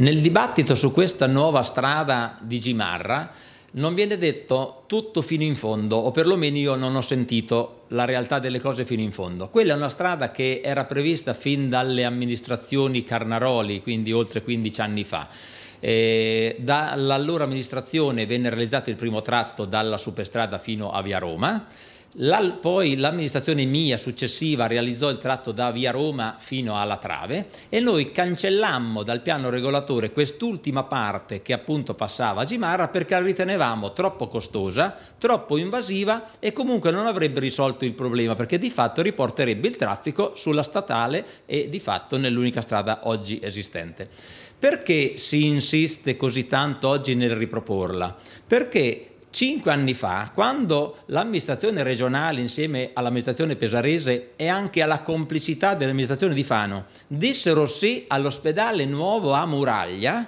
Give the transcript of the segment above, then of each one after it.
Nel dibattito su questa nuova strada di Gimarra non viene detto tutto fino in fondo, o perlomeno io non ho sentito la realtà delle cose fino in fondo. Quella è una strada che era prevista fin dalle amministrazioni Carnaroli, quindi oltre 15 anni fa. dall'allora amministrazione venne realizzato il primo tratto dalla superstrada fino a Via Roma la, poi l'amministrazione mia successiva realizzò il tratto da via Roma fino alla Trave e noi cancellammo dal piano regolatore quest'ultima parte che appunto passava a Gimarra perché la ritenevamo troppo costosa, troppo invasiva e comunque non avrebbe risolto il problema perché di fatto riporterebbe il traffico sulla statale e di fatto nell'unica strada oggi esistente. Perché si insiste così tanto oggi nel riproporla? Perché Cinque anni fa, quando l'amministrazione regionale insieme all'amministrazione pesarese e anche alla complicità dell'amministrazione di Fano dissero sì all'ospedale nuovo a Muraglia,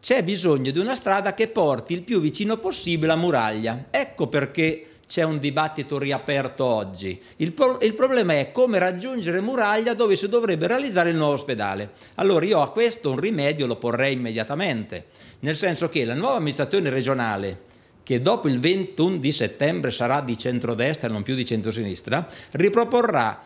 c'è bisogno di una strada che porti il più vicino possibile a Muraglia. Ecco perché c'è un dibattito riaperto oggi. Il, pro- il, problema è come raggiungere Muraglia dove si dovrebbe realizzare il nuovo ospedale. Allora io a questo un rimedio lo porrei immediatamente, nel senso che la nuova amministrazione regionale che dopo il 21 di settembre sarà di centrodestra e non più di centrosinistra, riproporrà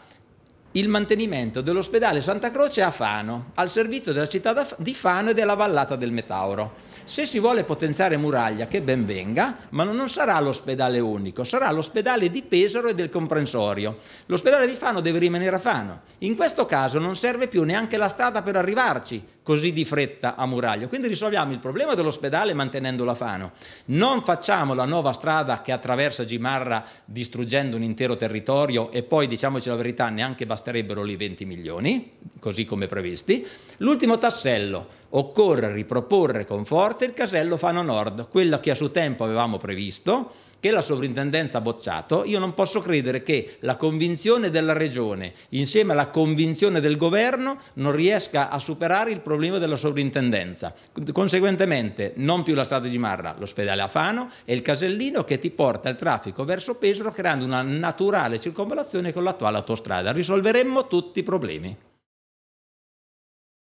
il mantenimento dell'ospedale Santa Croce a Fano, al servizio della città di Fano e della vallata del Metauro. Se si vuole potenziare Muraglia, che ben venga, ma non sarà l'ospedale unico, sarà l'ospedale di Pesaro e del comprensorio. L'ospedale di Fano deve rimanere a Fano. In questo caso non serve più neanche la strada per arrivarci così di fretta a Muraglia. Quindi risolviamo il problema dell'ospedale mantenendolo a Fano. Non facciamo la nuova strada che attraversa Gimarra distruggendo un intero territorio e poi, diciamoci la verità, neanche abbastanza basterebbero lì 20 milioni, così come previsti. L'ultimo tassello, occorre riproporre con forza il casello Fano Nord, quello che a suo tempo avevamo previsto, che la sovrintendenza ha bocciato, io non posso credere che la convinzione della regione insieme alla convinzione del governo non riesca a superare il problema della sovrintendenza. Conseguentemente non più la strada di Marra, l'ospedale Afano e il casellino che ti porta il traffico verso Pesaro creando una naturale circonvalazione con l'attuale autostrada. Risolveremmo tutti i problemi.